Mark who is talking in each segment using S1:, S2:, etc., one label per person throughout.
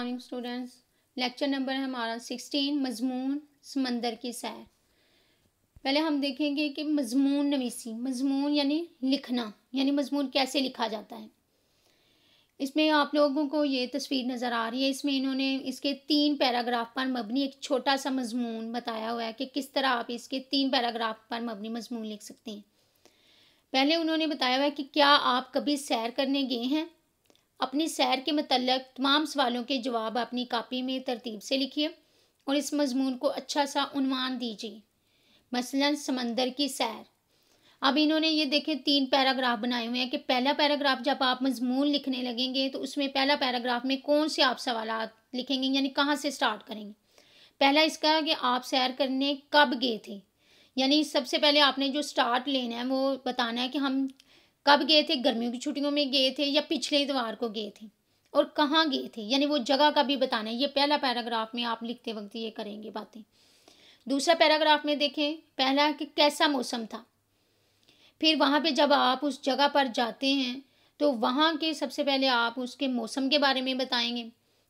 S1: morning students lecture number है हमारा sixteen मजमून समंदर की सैर पहले हम देखेंगे कि मजमून नवीसी मजमून यानी लिखना यानी मजमून कैसे लिखा जाता है इसमें आप लोगों को ये तस्वीर नज़र आ रही है इसमें इन्होंने इसके तीन पैराग्राफ पर मबनी एक छोटा सा मजमून बताया हुआ है कि किस तरह आप इसके तीन पैराग्राफ पर मबनी मजमून लिख सकते हैं पहले उन्होंने बताया हुआ है कि क्या आप कभी सैर करने गए हैं अपनी सैर के मतलब तमाम सवालों के जवाब अपनी कापी में तरतीब से लिखिए और इस मजमून को अच्छा सा उनवान दीजिए मसलन समंदर की सैर अब इन्होंने ये देखें तीन पैराग्राफ बनाए हुए हैं कि पहला पैराग्राफ जब आप मजमून लिखने लगेंगे तो उसमें पहला पैराग्राफ में कौन से आप सवाल लिखेंगे यानी कहाँ से स्टार्ट करेंगे पहला इसका कि आप सैर करने कब गए थे यानी सबसे पहले आपने जो स्टार्ट लेना है वो बताना है कि हम कब गए थे गर्मियों की छुट्टियों में गए थे या पिछले इतवार को गए थे और कहाँ गए थे यानी वो जगह का भी बताना है ये पहला पैराग्राफ में आप लिखते वक्त ये करेंगे बातें दूसरा पैराग्राफ में देखें पहला कि कैसा मौसम था फिर वहाँ पे जब आप उस जगह पर जाते हैं तो वहाँ के सबसे पहले आप उसके मौसम के बारे में बताएंगे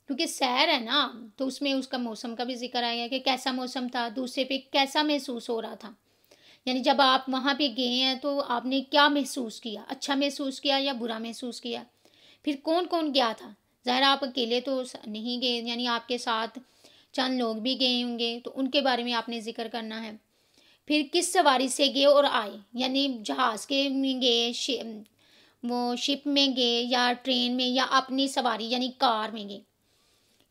S1: क्योंकि सैर है ना तो उसमें उसका मौसम का भी जिक्र आएगा कि कैसा मौसम था दूसरे पे कैसा महसूस हो रहा था यानी जब आप वहाँ पे गए हैं तो आपने क्या महसूस किया अच्छा महसूस किया या बुरा महसूस किया फिर कौन कौन गया था ज़ाहिर आप अकेले तो नहीं गए यानी आपके साथ चंद लोग भी गए होंगे तो उनके बारे में आपने जिक्र करना है फिर किस सवारी से गए और आए यानी जहाज़ के में गए वो शिप में गए या ट्रेन में या अपनी सवारी यानी कार में गए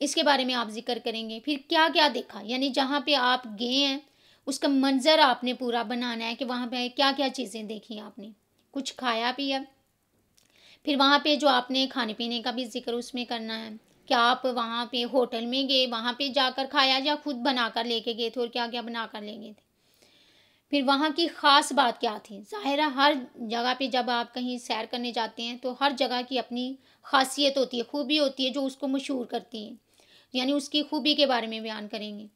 S1: इसके बारे में आप जिक्र करेंगे फिर क्या क्या देखा यानी जहाँ पे आप गए हैं उसका मंज़र आपने पूरा बनाना है कि वहाँ पे क्या क्या चीज़ें देखी आपने कुछ खाया पिया फिर वहाँ पे जो आपने खाने पीने का भी जिक्र उसमें करना है क्या आप वहाँ पे होटल में गए वहाँ पे जाकर खाया या खुद बनाकर लेके गए थे और क्या क्या बनाकर ले गए थे फिर वहाँ की ख़ास बात क्या थी ज़ाहिर हर जगह पे जब आप कहीं सैर करने जाते हैं तो हर जगह की अपनी खासियत होती है खूबी होती है जो उसको मशहूर करती है यानी उसकी खूबी के बारे में बयान करेंगे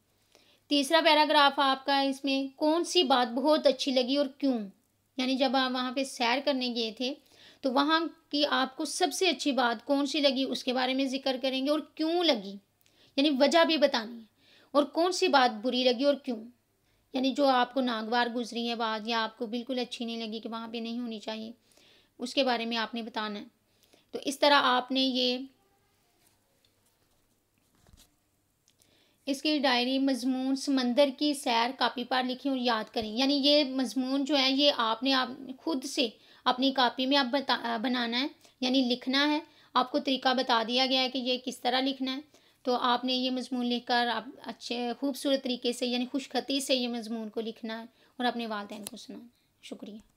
S1: तीसरा पैराग्राफ आपका इसमें कौन सी बात बहुत अच्छी लगी और क्यों यानी जब आप वहाँ पे सैर करने गए थे तो वहाँ की आपको सबसे अच्छी बात कौन सी लगी उसके बारे में जिक्र करेंगे और क्यों लगी यानी वजह भी बतानी है और कौन सी बात बुरी लगी और क्यों यानी जो आपको नागवार गुजरी है बात या आपको बिल्कुल अच्छी नहीं लगी कि वहाँ पर नहीं होनी चाहिए उसके बारे में आपने बताना है तो इस तरह आपने ये इसकी डायरी मजमून समंदर की सैर कापी पर लिखें और याद करें यानी ये मजमून जो है ये आपने आप खुद से अपनी कापी में आप बता बनाना है यानी लिखना है आपको तरीका बता दिया गया है कि ये किस तरह लिखना है तो आपने ये मजमून लिख कर आप अच्छे खूबसूरत तरीके से यानी खुशखती से ये मजमून को लिखना है और अपने वालदेन को सुनाना शुक्रिया